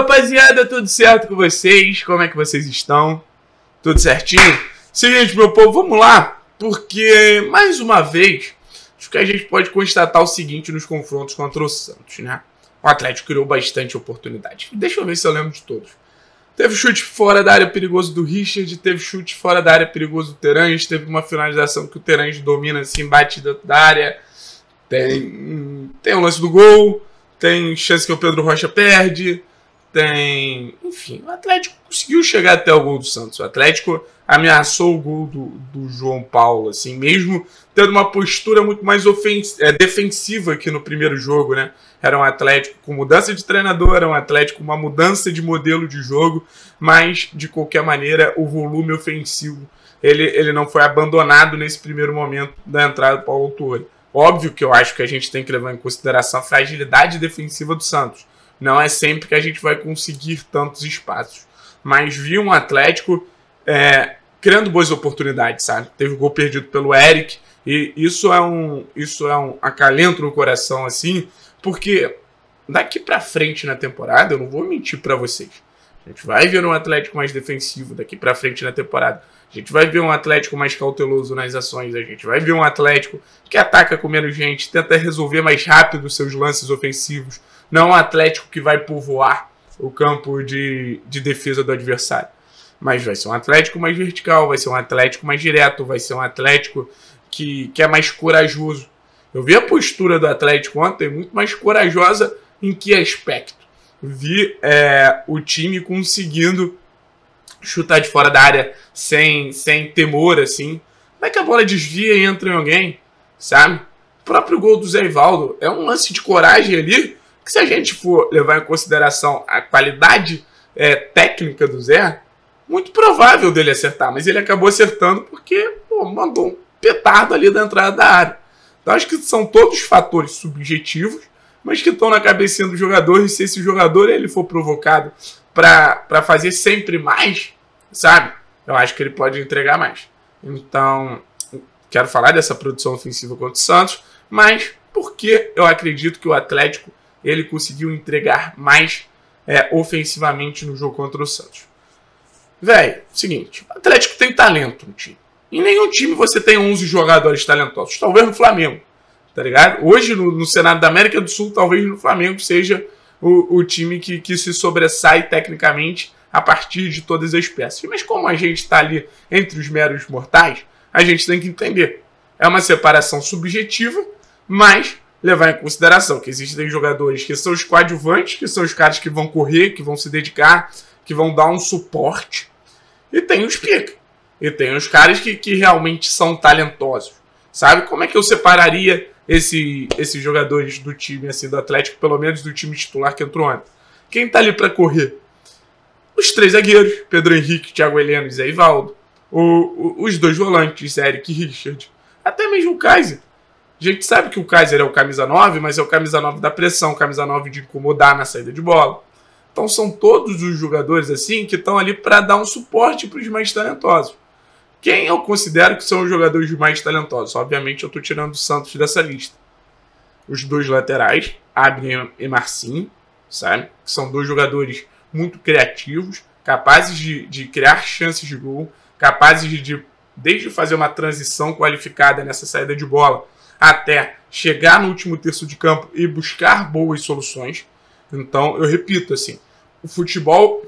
rapaziada, tudo certo com vocês? Como é que vocês estão? Tudo certinho? Seguinte, meu povo, vamos lá, porque mais uma vez, acho que a gente pode constatar o seguinte nos confrontos contra o Santos, né? O Atlético criou bastante oportunidade. Deixa eu ver se eu lembro de todos. Teve chute fora da área perigoso do Richard, teve chute fora da área perigoso do Terange, teve uma finalização que o Terange domina, assim, bate dentro da área. Tem, tem o lance do gol, tem chance que o Pedro Rocha perde, tem. Enfim, o Atlético conseguiu chegar até o gol do Santos. O Atlético ameaçou o gol do, do João Paulo, assim, mesmo tendo uma postura muito mais ofensiva é, defensiva que no primeiro jogo, né? Era um Atlético com mudança de treinador, era um Atlético com uma mudança de modelo de jogo, mas de qualquer maneira o volume ofensivo ele, ele não foi abandonado nesse primeiro momento da entrada do Paulo Torre. Óbvio que eu acho que a gente tem que levar em consideração a fragilidade defensiva do Santos. Não é sempre que a gente vai conseguir tantos espaços. Mas vi um Atlético é, criando boas oportunidades, sabe? Teve o gol perdido pelo Eric. E isso é um, isso é um acalento no coração, assim, porque daqui para frente na temporada, eu não vou mentir para vocês. A gente vai ver um Atlético mais defensivo daqui para frente na temporada. A gente vai ver um Atlético mais cauteloso nas ações. A gente vai ver um Atlético que ataca com menos gente, tenta resolver mais rápido os seus lances ofensivos. Não um Atlético que vai povoar o campo de, de defesa do adversário. Mas vai ser um Atlético mais vertical, vai ser um Atlético mais direto, vai ser um Atlético que, que é mais corajoso. Eu vi a postura do Atlético ontem muito mais corajosa em que aspecto? Vi é, o time conseguindo chutar de fora da área sem, sem temor, assim. Como é que a bola desvia e entra em alguém, sabe? O próprio gol do Zé Ivaldo é um lance de coragem ali que se a gente for levar em consideração a qualidade é, técnica do Zé, muito provável dele acertar, mas ele acabou acertando porque pô, mandou um petardo ali da entrada da área. Então acho que são todos fatores subjetivos, mas que estão na cabecinha do jogador, e se esse jogador ele for provocado para fazer sempre mais, sabe? Eu acho que ele pode entregar mais. Então, quero falar dessa produção ofensiva contra o Santos, mas porque eu acredito que o Atlético ele conseguiu entregar mais é, ofensivamente no jogo contra o Santos. Velho, seguinte, o Atlético tem talento no time. Em nenhum time você tem 11 jogadores talentosos, talvez no Flamengo, tá ligado? Hoje, no, no cenário da América do Sul, talvez no Flamengo seja o, o time que, que se sobressai tecnicamente a partir de todas as peças. Mas como a gente está ali entre os meros mortais, a gente tem que entender. É uma separação subjetiva, mas levar em consideração que existem jogadores que são os coadjuvantes, que são os caras que vão correr, que vão se dedicar, que vão dar um suporte, e tem os pica. E tem os caras que, que realmente são talentosos. Sabe? Como é que eu separaria esse, esses jogadores do time assim do Atlético, pelo menos do time titular que entrou ontem? Quem tá ali para correr? Os três zagueiros, Pedro Henrique, Thiago Heleno e Zé Ivaldo. O, o, os dois volantes, Eric e Richard. Até mesmo o Kaiser a gente sabe que o Kaiser é o camisa 9, mas é o camisa 9 da pressão, camisa 9 de incomodar na saída de bola. Então são todos os jogadores assim que estão ali para dar um suporte para os mais talentosos. Quem eu considero que são os jogadores mais talentosos? Obviamente eu estou tirando o Santos dessa lista. Os dois laterais, Abner e Marcinho, sabe? Que são dois jogadores muito criativos, capazes de, de criar chances de gol, capazes de, de, desde fazer uma transição qualificada nessa saída de bola, até chegar no último terço de campo e buscar boas soluções. Então, eu repito assim, o futebol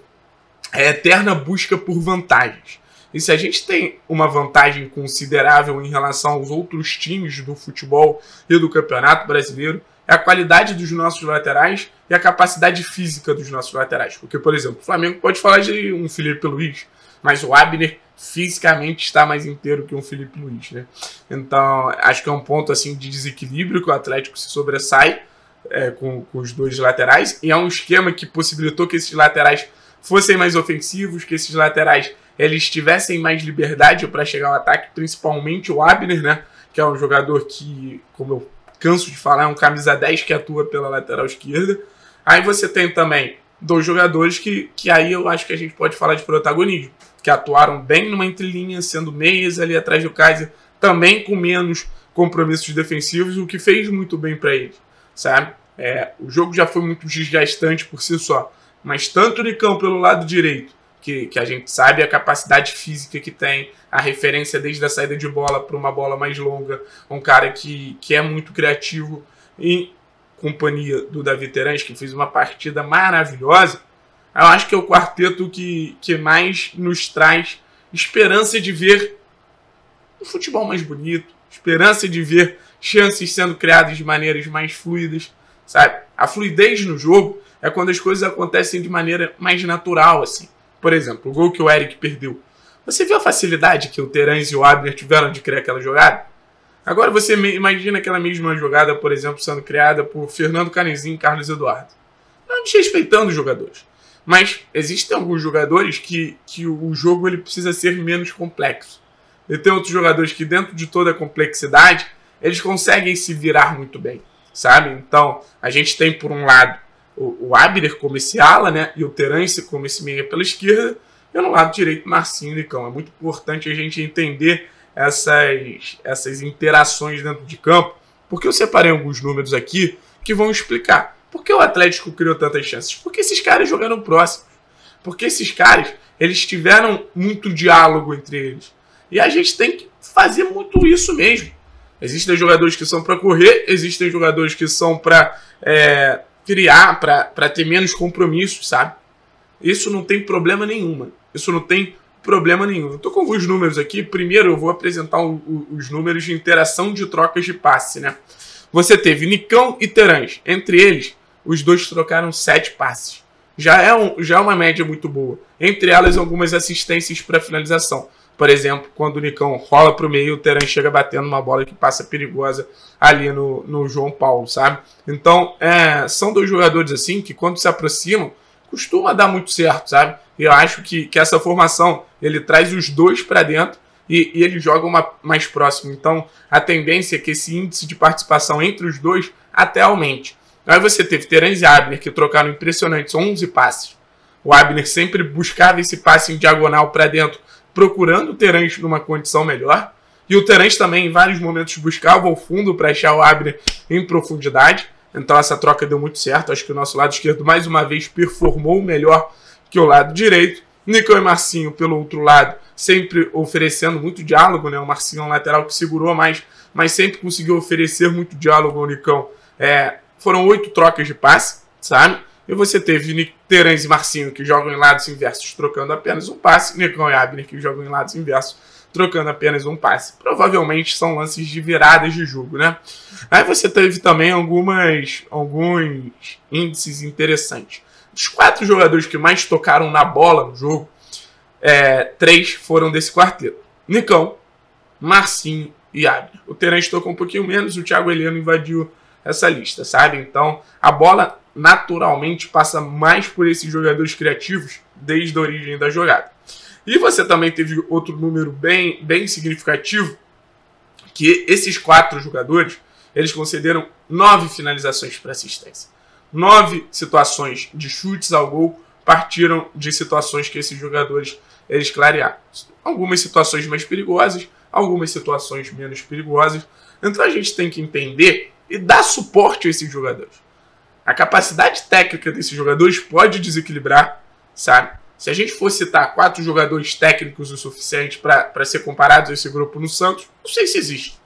é eterna busca por vantagens. E se a gente tem uma vantagem considerável em relação aos outros times do futebol e do Campeonato Brasileiro, é a qualidade dos nossos laterais e a capacidade física dos nossos laterais. Porque, por exemplo, o Flamengo pode falar de um Felipe Luiz, mas o Abner fisicamente está mais inteiro que um Felipe Luiz, né? Então, acho que é um ponto assim de desequilíbrio que o Atlético se sobressai é, com, com os dois laterais, e é um esquema que possibilitou que esses laterais fossem mais ofensivos, que esses laterais eles tivessem mais liberdade para chegar ao ataque, principalmente o Abner, né? Que é um jogador que, como eu canso de falar, é um camisa 10 que atua pela lateral esquerda. Aí você tem também dois jogadores que, que aí eu acho que a gente pode falar de protagonismo que atuaram bem numa entrelinha, sendo meias ali atrás do Kaiser, também com menos compromissos defensivos, o que fez muito bem para ele, sabe? É, o jogo já foi muito desgastante por si só, mas tanto o Nicão pelo lado direito, que, que a gente sabe a capacidade física que tem, a referência desde a saída de bola para uma bola mais longa, um cara que, que é muito criativo, em companhia do Davi Terãs, que fez uma partida maravilhosa, eu acho que é o quarteto que, que mais nos traz esperança de ver um futebol mais bonito, esperança de ver chances sendo criadas de maneiras mais fluidas, sabe? A fluidez no jogo é quando as coisas acontecem de maneira mais natural, assim. Por exemplo, o gol que o Eric perdeu. Você viu a facilidade que o Terãs e o Abner tiveram de criar aquela jogada? Agora você imagina aquela mesma jogada, por exemplo, sendo criada por Fernando Canezinho e Carlos Eduardo. Não desrespeitando os jogadores. Mas existem alguns jogadores que, que o jogo ele precisa ser menos complexo. E tem outros jogadores que, dentro de toda a complexidade, eles conseguem se virar muito bem, sabe? Então, a gente tem, por um lado, o, o Abner como esse ala, né? E o Terence como esse meia pela esquerda. E no lado direito, Marcinho e Cão. É muito importante a gente entender essas, essas interações dentro de campo, porque eu separei alguns números aqui que vão explicar. Por que o Atlético criou tantas chances? Porque esses caras jogaram próximo. Porque esses caras, eles tiveram muito diálogo entre eles. E a gente tem que fazer muito isso mesmo. Existem jogadores que são para correr, existem jogadores que são para é, criar, para ter menos compromisso, sabe? Isso não tem problema nenhum. Isso não tem problema nenhum. Eu tô com alguns números aqui. Primeiro, eu vou apresentar o, o, os números de interação de trocas de passe, né? Você teve Nicão e Terãs. Entre eles, os dois trocaram sete passes. Já é, um, já é uma média muito boa. Entre elas, algumas assistências para finalização. Por exemplo, quando o Nicão rola para o meio, o Teran chega batendo uma bola que passa perigosa ali no, no João Paulo, sabe? Então, é, são dois jogadores assim que, quando se aproximam, costuma dar muito certo, sabe? Eu acho que, que essa formação ele traz os dois para dentro e, e eles jogam mais próximo. Então, a tendência é que esse índice de participação entre os dois até aumente. Aí você teve Terence e Abner, que trocaram impressionantes 11 passes. O Abner sempre buscava esse passe em diagonal para dentro, procurando o Terence numa condição melhor. E o Terence também, em vários momentos, buscava o fundo para achar o Abner em profundidade. Então essa troca deu muito certo. Acho que o nosso lado esquerdo, mais uma vez, performou melhor que o lado direito. Nicão e Marcinho, pelo outro lado, sempre oferecendo muito diálogo. Né? O Marcinho é um lateral que segurou mais, mas sempre conseguiu oferecer muito diálogo ao Nicão. É, foram oito trocas de passe, sabe? E você teve Nick Terence e Marcinho que jogam em lados inversos, trocando apenas um passe. Nicão e Abner que jogam em lados inversos, trocando apenas um passe. Provavelmente são lances de viradas de jogo, né? Aí você teve também algumas, alguns índices interessantes. Os quatro jogadores que mais tocaram na bola no jogo, é, três foram desse quarteto. Nicão, Marcinho e Abner. O Terence tocou um pouquinho menos, o Thiago Heleno invadiu essa lista, sabe? Então, a bola naturalmente passa mais por esses jogadores criativos desde a origem da jogada. E você também teve outro número bem, bem significativo, que esses quatro jogadores, eles concederam nove finalizações para assistência. Nove situações de chutes ao gol partiram de situações que esses jogadores eles clarearam. Algumas situações mais perigosas, algumas situações menos perigosas. Então a gente tem que entender e dar suporte a esses jogadores. A capacidade técnica desses jogadores pode desequilibrar, sabe? Se a gente for citar quatro jogadores técnicos o suficiente para ser comparados a esse grupo no Santos, não sei se existe,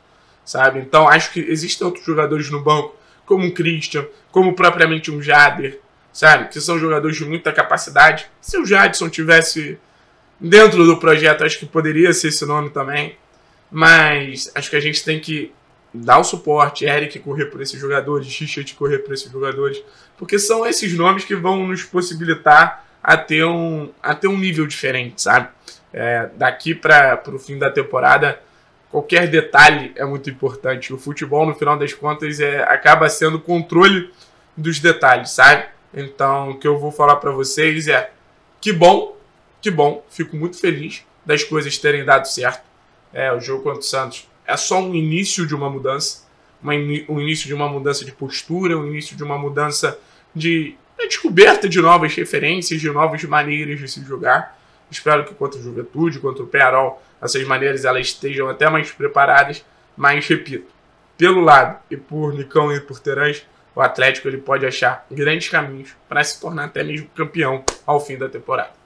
sabe? Então acho que existem outros jogadores no banco, como o Christian, como propriamente um Jader, sabe? Que são jogadores de muita capacidade. Se o Jadson tivesse dentro do projeto, acho que poderia ser esse nome também. Mas acho que a gente tem que dar o suporte, Eric correr por esses jogadores, Xixit correr por esses jogadores, porque são esses nomes que vão nos possibilitar a ter um, a ter um nível diferente, sabe? É, daqui para o fim da temporada, qualquer detalhe é muito importante. O futebol, no final das contas, é, acaba sendo controle dos detalhes, sabe? Então, o que eu vou falar para vocês é que bom, que bom, fico muito feliz das coisas terem dado certo. É, o jogo contra o Santos é só um início de uma mudança, uma in, um início de uma mudança de postura, um início de uma mudança de, de descoberta de novas referências, de novas maneiras de se jogar. Espero que contra a Juventude, contra o Penarol, essas maneiras elas estejam até mais preparadas, mas repito, pelo lado e por Nicão e por Terãs, o Atlético ele pode achar grandes caminhos para se tornar até mesmo campeão ao fim da temporada.